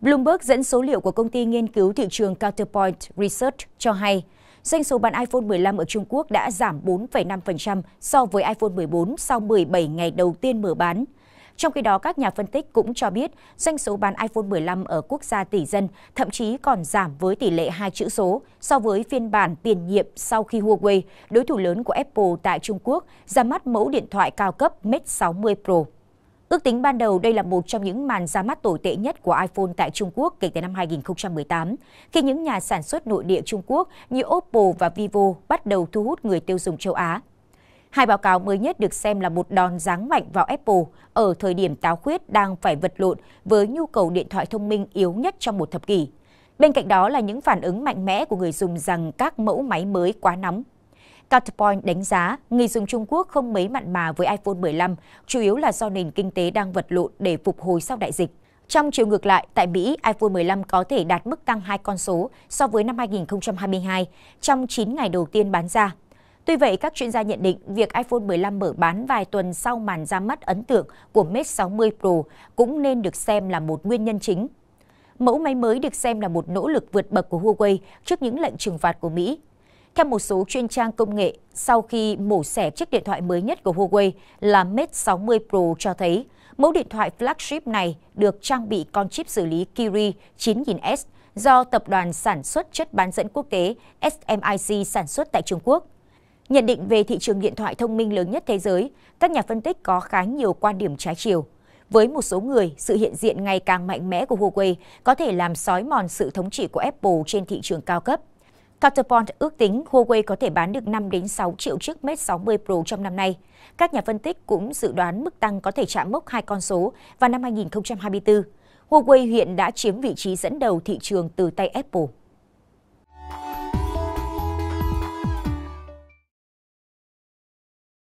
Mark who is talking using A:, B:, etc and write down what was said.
A: Bloomberg dẫn số liệu của công ty nghiên cứu thị trường Counterpoint Research cho hay, doanh số bán iPhone 15 ở Trung Quốc đã giảm 4,5% so với iPhone 14 sau 17 ngày đầu tiên mở bán. Trong khi đó, các nhà phân tích cũng cho biết doanh số bán iPhone 15 ở quốc gia tỷ dân thậm chí còn giảm với tỷ lệ hai chữ số so với phiên bản tiền nhiệm sau khi Huawei, đối thủ lớn của Apple tại Trung Quốc, ra mắt mẫu điện thoại cao cấp Mate 60 Pro. Ước tính ban đầu đây là một trong những màn ra mắt tồi tệ nhất của iPhone tại Trung Quốc kể từ năm 2018, khi những nhà sản xuất nội địa Trung Quốc như Oppo và Vivo bắt đầu thu hút người tiêu dùng châu Á. Hai báo cáo mới nhất được xem là một đòn giáng mạnh vào Apple ở thời điểm táo khuyết đang phải vật lộn với nhu cầu điện thoại thông minh yếu nhất trong một thập kỷ. Bên cạnh đó là những phản ứng mạnh mẽ của người dùng rằng các mẫu máy mới quá nóng, Counterpoint đánh giá người dùng Trung Quốc không mấy mặn mà với iPhone 15, chủ yếu là do nền kinh tế đang vật lộn để phục hồi sau đại dịch. Trong chiều ngược lại, tại Mỹ, iPhone 15 có thể đạt mức tăng hai con số so với năm 2022 trong 9 ngày đầu tiên bán ra. Tuy vậy, các chuyên gia nhận định việc iPhone 15 mở bán vài tuần sau màn ra mắt ấn tượng của Mate 60 Pro cũng nên được xem là một nguyên nhân chính. Mẫu máy mới được xem là một nỗ lực vượt bậc của Huawei trước những lệnh trừng phạt của Mỹ theo một số chuyên trang công nghệ, sau khi mổ xẻ chiếc điện thoại mới nhất của Huawei là Mate 60 Pro cho thấy, mẫu điện thoại flagship này được trang bị con chip xử lý Kirin 9000S do tập đoàn sản xuất chất bán dẫn quốc tế SMIC sản xuất tại Trung Quốc. Nhận định về thị trường điện thoại thông minh lớn nhất thế giới, các nhà phân tích có khá nhiều quan điểm trái chiều. Với một số người, sự hiện diện ngày càng mạnh mẽ của Huawei có thể làm sói mòn sự thống trị của Apple trên thị trường cao cấp. Counterpoint ước tính Huawei có thể bán được 5 đến 6 triệu chiếc Mate 60 Pro trong năm nay. Các nhà phân tích cũng dự đoán mức tăng có thể chạm mốc hai con số vào năm 2024. Huawei hiện đã chiếm vị trí dẫn đầu thị trường từ tay Apple.